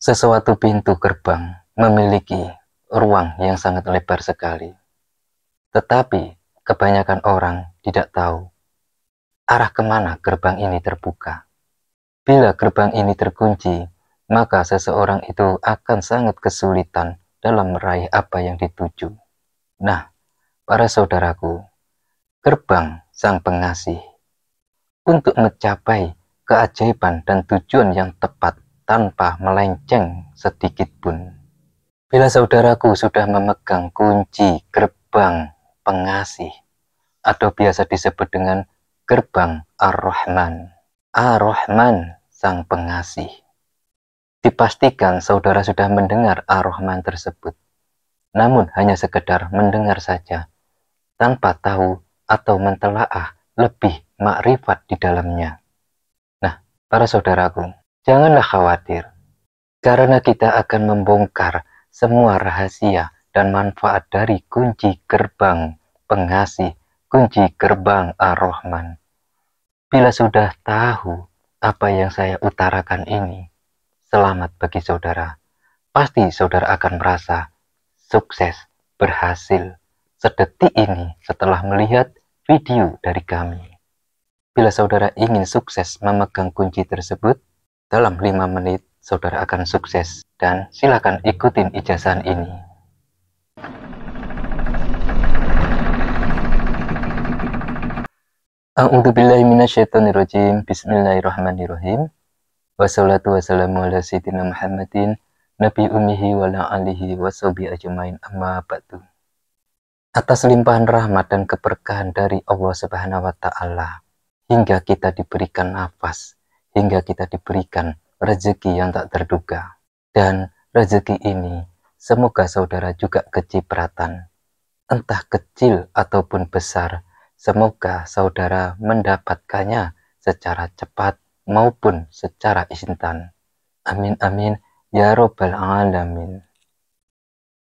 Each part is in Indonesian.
Sesuatu pintu gerbang memiliki ruang yang sangat lebar sekali. Tetapi kebanyakan orang tidak tahu arah kemana gerbang ini terbuka. Bila gerbang ini terkunci, maka seseorang itu akan sangat kesulitan dalam meraih apa yang dituju. Nah, para saudaraku, gerbang sang pengasih. Untuk mencapai keajaiban dan tujuan yang tepat, tanpa melenceng sedikit pun. Bila saudaraku sudah memegang kunci gerbang pengasih atau biasa disebut dengan gerbang Ar-Rahman. Ar-Rahman sang pengasih. Dipastikan saudara sudah mendengar Ar-Rahman tersebut. Namun hanya sekedar mendengar saja tanpa tahu atau mentelaah lebih makrifat di dalamnya. Nah, para saudaraku, Janganlah khawatir, karena kita akan membongkar semua rahasia dan manfaat dari kunci gerbang pengasih, kunci gerbang Ar-Rahman. Bila sudah tahu apa yang saya utarakan ini, selamat bagi saudara. Pasti saudara akan merasa sukses, berhasil, sedetik ini setelah melihat video dari kami. Bila saudara ingin sukses memegang kunci tersebut, dalam 5 menit, saudara akan sukses. Dan silakan ikutin ijazah ini. A'udzubillahiminasyaitonirrojim. Bismillahirrahmanirrahim. Wassalatu wassalamu ala sayyidina Muhammadin Nabi ummihi wa la alihi wa ajmain amma ba'du. Atas limpahan rahmat dan keberkahan dari Allah Subhanahu wa taala hingga kita diberikan nafas hingga kita diberikan rezeki yang tak terduga. Dan rezeki ini semoga saudara juga kecipratan. Entah kecil ataupun besar, semoga saudara mendapatkannya secara cepat maupun secara instan. Amin amin ya Rabbal alamin.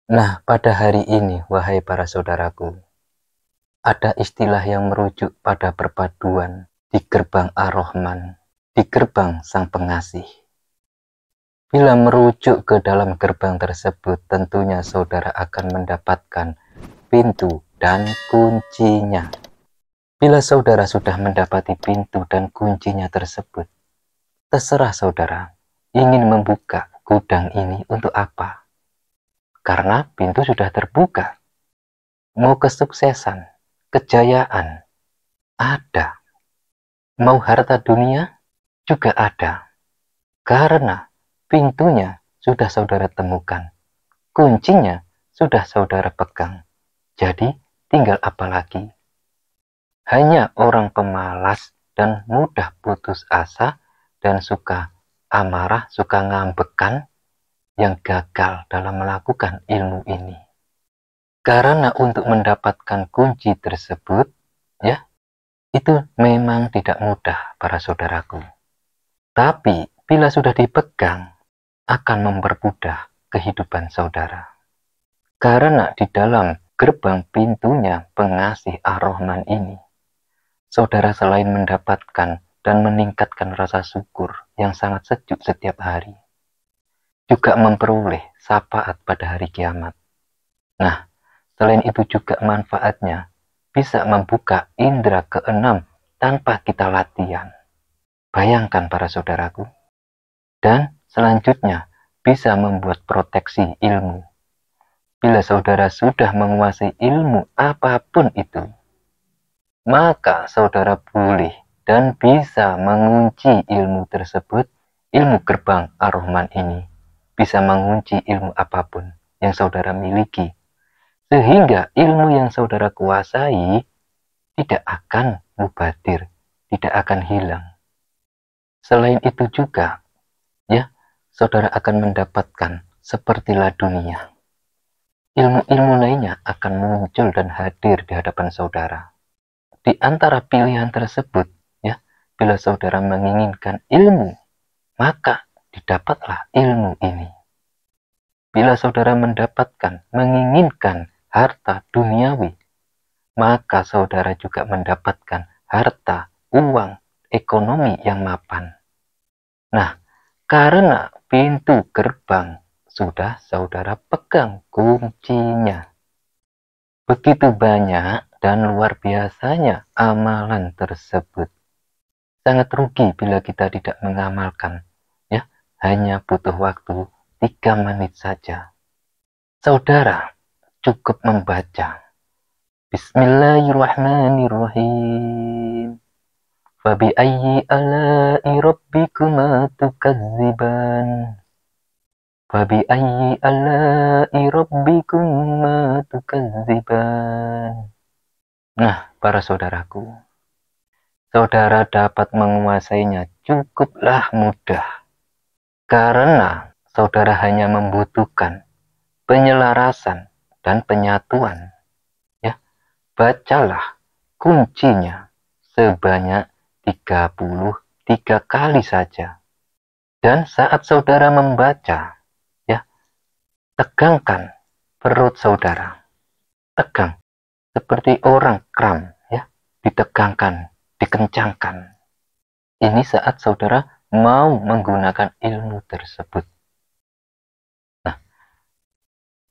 Nah, pada hari ini wahai para saudaraku, ada istilah yang merujuk pada perpaduan di gerbang Ar-Rahman di gerbang Sang Pengasih. Bila merujuk ke dalam gerbang tersebut, tentunya saudara akan mendapatkan pintu dan kuncinya. Bila saudara sudah mendapati pintu dan kuncinya tersebut, terserah saudara ingin membuka gudang ini untuk apa. Karena pintu sudah terbuka. Mau kesuksesan, kejayaan, ada. Mau harta dunia, juga ada. Karena pintunya sudah saudara temukan. Kuncinya sudah saudara pegang. Jadi tinggal apa lagi? Hanya orang pemalas dan mudah putus asa dan suka amarah, suka ngambekan yang gagal dalam melakukan ilmu ini. Karena untuk mendapatkan kunci tersebut, ya, itu memang tidak mudah para saudaraku. Tapi bila sudah dipegang, akan mempermudah kehidupan saudara. Karena di dalam gerbang pintunya pengasih Ar-Rahman ini, saudara selain mendapatkan dan meningkatkan rasa syukur yang sangat sejuk setiap hari, juga memperoleh sapaat pada hari kiamat. Nah, selain itu juga manfaatnya bisa membuka indera keenam tanpa kita latihan. Bayangkan para saudaraku. Dan selanjutnya bisa membuat proteksi ilmu. Bila saudara sudah menguasai ilmu apapun itu, maka saudara boleh dan bisa mengunci ilmu tersebut, ilmu gerbang Ar-Rahman ini. Bisa mengunci ilmu apapun yang saudara miliki. Sehingga ilmu yang saudara kuasai tidak akan mubadir, tidak akan hilang. Selain itu juga, ya, saudara akan mendapatkan sepertilah dunia. Ilmu-ilmu lainnya akan muncul dan hadir di hadapan saudara. Di antara pilihan tersebut, ya, bila saudara menginginkan ilmu, maka didapatlah ilmu ini. Bila saudara mendapatkan, menginginkan harta duniawi, maka saudara juga mendapatkan harta, uang, ekonomi yang mapan. Nah, karena pintu gerbang sudah saudara pegang kuncinya. Begitu banyak dan luar biasanya amalan tersebut. Sangat rugi bila kita tidak mengamalkan. Ya, hanya butuh waktu tiga menit saja. Saudara cukup membaca Bismillahirrahmanirrahim. Fabi ayyi ala'i rabbikuma tukazziban Fabi ayyi ala'i rabbikuma tukazziban Nah, para saudaraku, saudara dapat menguasainya cukuplah mudah. Karena saudara hanya membutuhkan penyelarasan dan penyatuan. Ya, bacalah kuncinya sebanyak tiga kali saja. Dan saat saudara membaca, ya, tegangkan perut saudara. Tegang. Seperti orang kram, ya, ditegangkan, dikencangkan. Ini saat saudara mau menggunakan ilmu tersebut. Nah,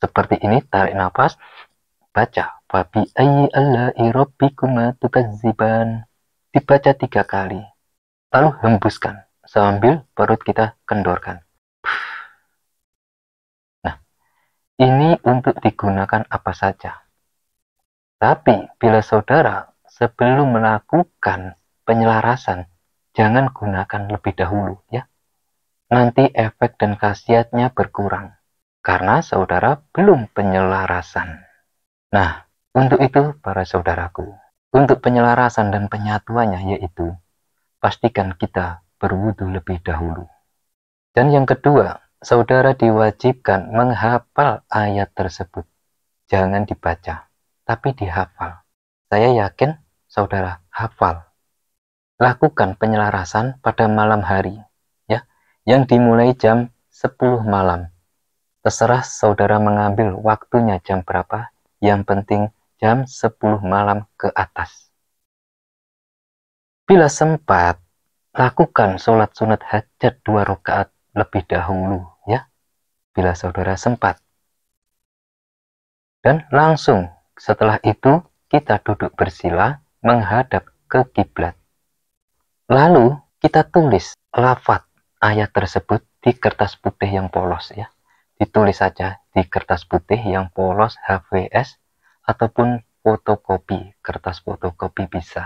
seperti ini tarik nafas, baca. wabi ayyi Allah irobi kumatukaziban dibaca tiga kali. Lalu hembuskan sambil perut kita kendorkan. Nah, ini untuk digunakan apa saja. Tapi bila saudara sebelum melakukan penyelarasan, jangan gunakan lebih dahulu ya. Nanti efek dan khasiatnya berkurang karena saudara belum penyelarasan. Nah, untuk itu para saudaraku, untuk penyelarasan dan penyatuannya yaitu pastikan kita berwudu lebih dahulu. Dan yang kedua, saudara diwajibkan menghafal ayat tersebut. Jangan dibaca, tapi dihafal. Saya yakin saudara hafal. Lakukan penyelarasan pada malam hari, ya, yang dimulai jam 10 malam. Terserah saudara mengambil waktunya jam berapa, yang penting jam 10 malam ke atas. Bila sempat, lakukan sholat sunat hajat dua rakaat lebih dahulu ya, bila saudara sempat. Dan langsung setelah itu kita duduk bersila menghadap ke kiblat. Lalu kita tulis lafat ayat tersebut di kertas putih yang polos ya. Ditulis saja di kertas putih yang polos HVS ataupun fotokopi kertas fotokopi bisa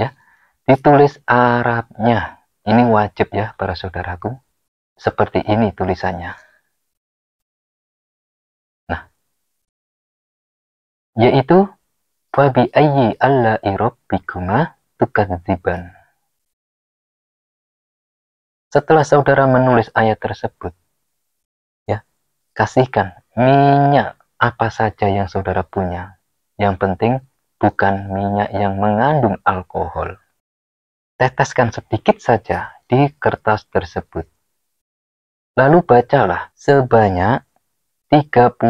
ya ditulis Arabnya ini wajib ya para saudaraku seperti ini tulisannya nah yaitu Fabi ayyi alla bikuma tukadziban setelah saudara menulis ayat tersebut ya kasihkan minyak apa saja yang saudara punya. Yang penting bukan minyak yang mengandung alkohol. Teteskan sedikit saja di kertas tersebut. Lalu bacalah sebanyak 33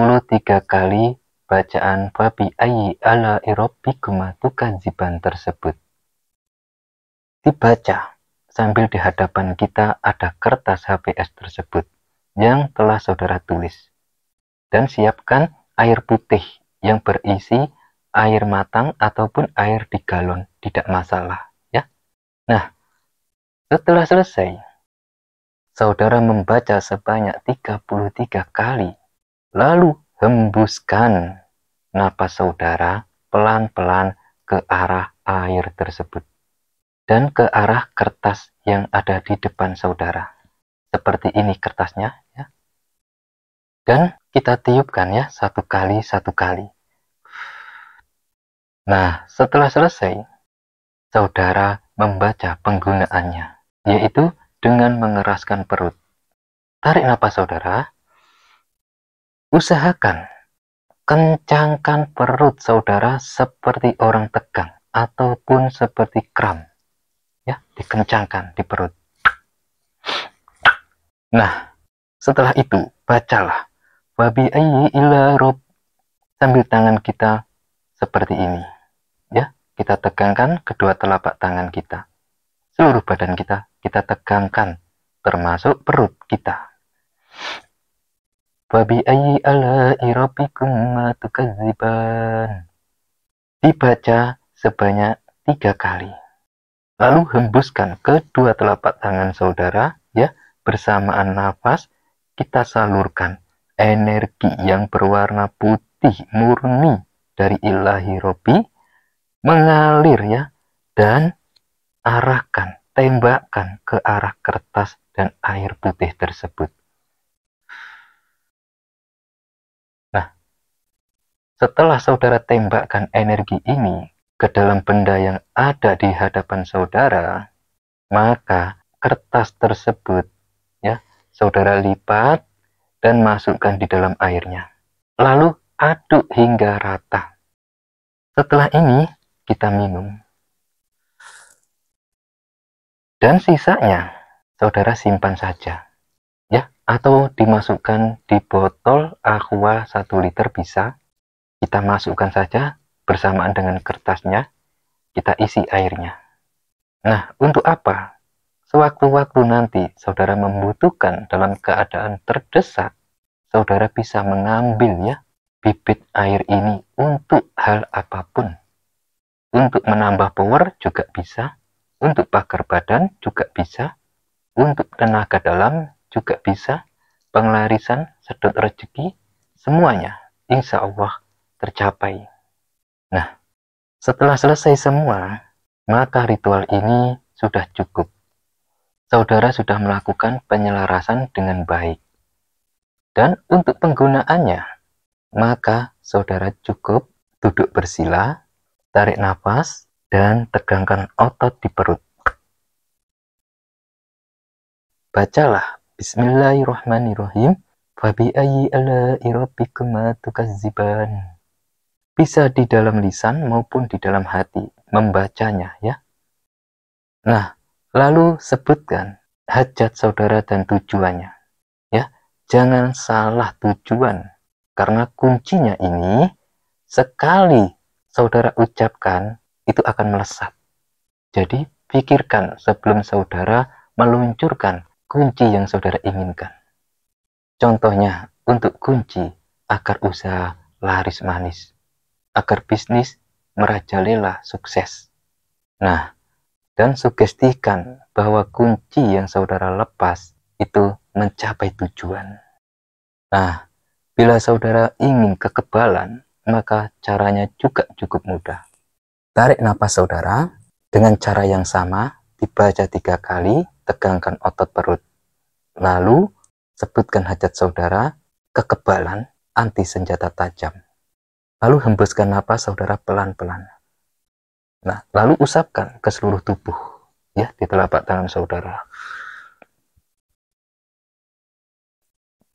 kali bacaan babi Ayi ala Irobikuma ziban tersebut. Dibaca sambil di hadapan kita ada kertas HPS tersebut yang telah saudara tulis. Dan siapkan air putih yang berisi air matang ataupun air di galon, tidak masalah ya. Nah, setelah selesai, saudara membaca sebanyak 33 kali, lalu hembuskan napas saudara pelan-pelan ke arah air tersebut dan ke arah kertas yang ada di depan saudara. Seperti ini kertasnya ya. Dan kita tiupkan ya satu kali satu kali. Nah, setelah selesai, saudara membaca penggunaannya, yaitu dengan mengeraskan perut. Tarik nafas saudara. Usahakan kencangkan perut saudara seperti orang tegang ataupun seperti kram. Ya, dikencangkan di perut. Nah, setelah itu bacalah Babi ayyi ila rob. Sambil tangan kita seperti ini. Ya, kita tegangkan kedua telapak tangan kita. Seluruh badan kita, kita tegangkan. Termasuk perut kita. Babi ayyi ala irabikum matukaziban. Dibaca sebanyak tiga kali. Lalu hembuskan kedua telapak tangan saudara, ya, bersamaan nafas, kita salurkan energi yang berwarna putih murni dari ilahi Robi mengalir ya dan arahkan tembakan ke arah kertas dan air putih tersebut nah setelah saudara tembakkan energi ini ke dalam benda yang ada di hadapan saudara maka kertas tersebut ya saudara lipat dan masukkan di dalam airnya. Lalu aduk hingga rata. Setelah ini, kita minum. Dan sisanya, saudara simpan saja. Ya, atau dimasukkan di botol aqua 1 liter bisa. Kita masukkan saja bersamaan dengan kertasnya. Kita isi airnya. Nah, untuk apa? Sewaktu-waktu nanti saudara membutuhkan dalam keadaan terdesak, saudara bisa mengambil ya bibit air ini untuk hal apapun. Untuk menambah power juga bisa, untuk pagar badan juga bisa, untuk tenaga dalam juga bisa, penglarisan, sedot rezeki, semuanya insya Allah tercapai. Nah, setelah selesai semua, maka ritual ini sudah cukup saudara sudah melakukan penyelarasan dengan baik. Dan untuk penggunaannya, maka saudara cukup duduk bersila, tarik nafas, dan tegangkan otot di perut. Bacalah Bismillahirrahmanirrahim. Fabi ala irabikuma tukaziban. Bisa di dalam lisan maupun di dalam hati membacanya ya. Nah, Lalu sebutkan hajat saudara dan tujuannya. Ya, jangan salah tujuan karena kuncinya ini sekali saudara ucapkan itu akan melesat. Jadi pikirkan sebelum saudara meluncurkan kunci yang saudara inginkan. Contohnya untuk kunci agar usaha laris manis, agar bisnis merajalela sukses. Nah, dan sugestikan bahwa kunci yang saudara lepas itu mencapai tujuan. Nah, bila saudara ingin kekebalan, maka caranya juga cukup mudah. Tarik napas saudara dengan cara yang sama, dibaca tiga kali, tegangkan otot perut. Lalu, sebutkan hajat saudara, kekebalan, anti senjata tajam. Lalu hembuskan napas saudara pelan-pelan. Nah, lalu usapkan ke seluruh tubuh, ya, di telapak tangan saudara.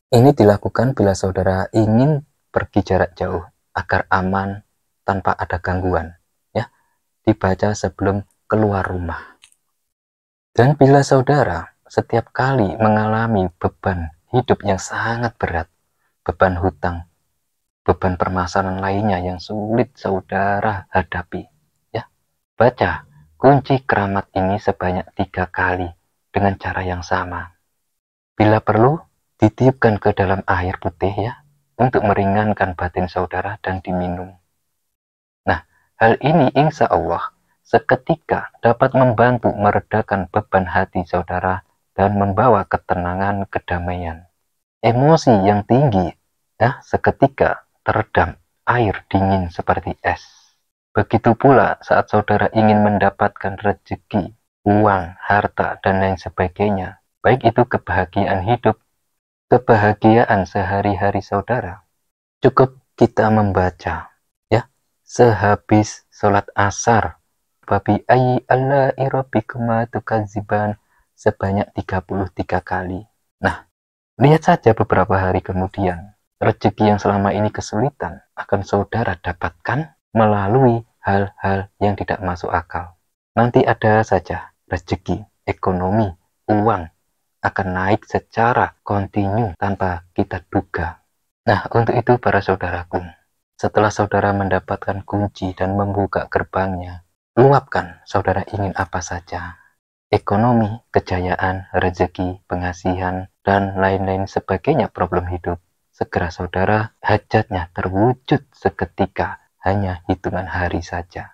Ini dilakukan bila saudara ingin pergi jarak jauh agar aman tanpa ada gangguan, ya. Dibaca sebelum keluar rumah. Dan bila saudara setiap kali mengalami beban hidup yang sangat berat, beban hutang, beban permasalahan lainnya yang sulit saudara hadapi, Baca kunci keramat ini sebanyak tiga kali dengan cara yang sama. Bila perlu, ditiupkan ke dalam air putih ya, untuk meringankan batin saudara dan diminum. Nah, hal ini insya Allah seketika dapat membantu meredakan beban hati saudara dan membawa ketenangan kedamaian. Emosi yang tinggi, nah seketika teredam air dingin seperti es. Begitu pula saat saudara ingin mendapatkan rezeki, uang, harta, dan lain sebagainya, baik itu kebahagiaan hidup, kebahagiaan sehari-hari saudara. Cukup kita membaca, ya, sehabis sholat asar, babi ayi Allah irobikuma tukaziban sebanyak 33 kali. Nah, lihat saja beberapa hari kemudian, rezeki yang selama ini kesulitan akan saudara dapatkan melalui hal-hal yang tidak masuk akal. Nanti ada saja rezeki, ekonomi, uang akan naik secara kontinu tanpa kita duga. Nah, untuk itu para saudaraku, setelah saudara mendapatkan kunci dan membuka gerbangnya, luapkan saudara ingin apa saja. Ekonomi, kejayaan, rezeki, pengasihan, dan lain-lain sebagainya problem hidup. Segera saudara, hajatnya terwujud seketika hanya hitungan hari saja.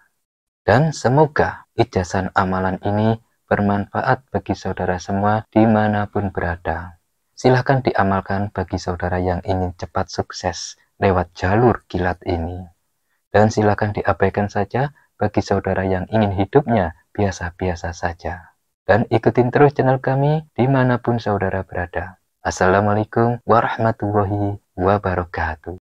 Dan semoga ijazan amalan ini bermanfaat bagi saudara semua dimanapun berada. Silahkan diamalkan bagi saudara yang ingin cepat sukses lewat jalur kilat ini. Dan silahkan diabaikan saja bagi saudara yang ingin hidupnya biasa-biasa saja. Dan ikutin terus channel kami dimanapun saudara berada. Assalamualaikum warahmatullahi wabarakatuh.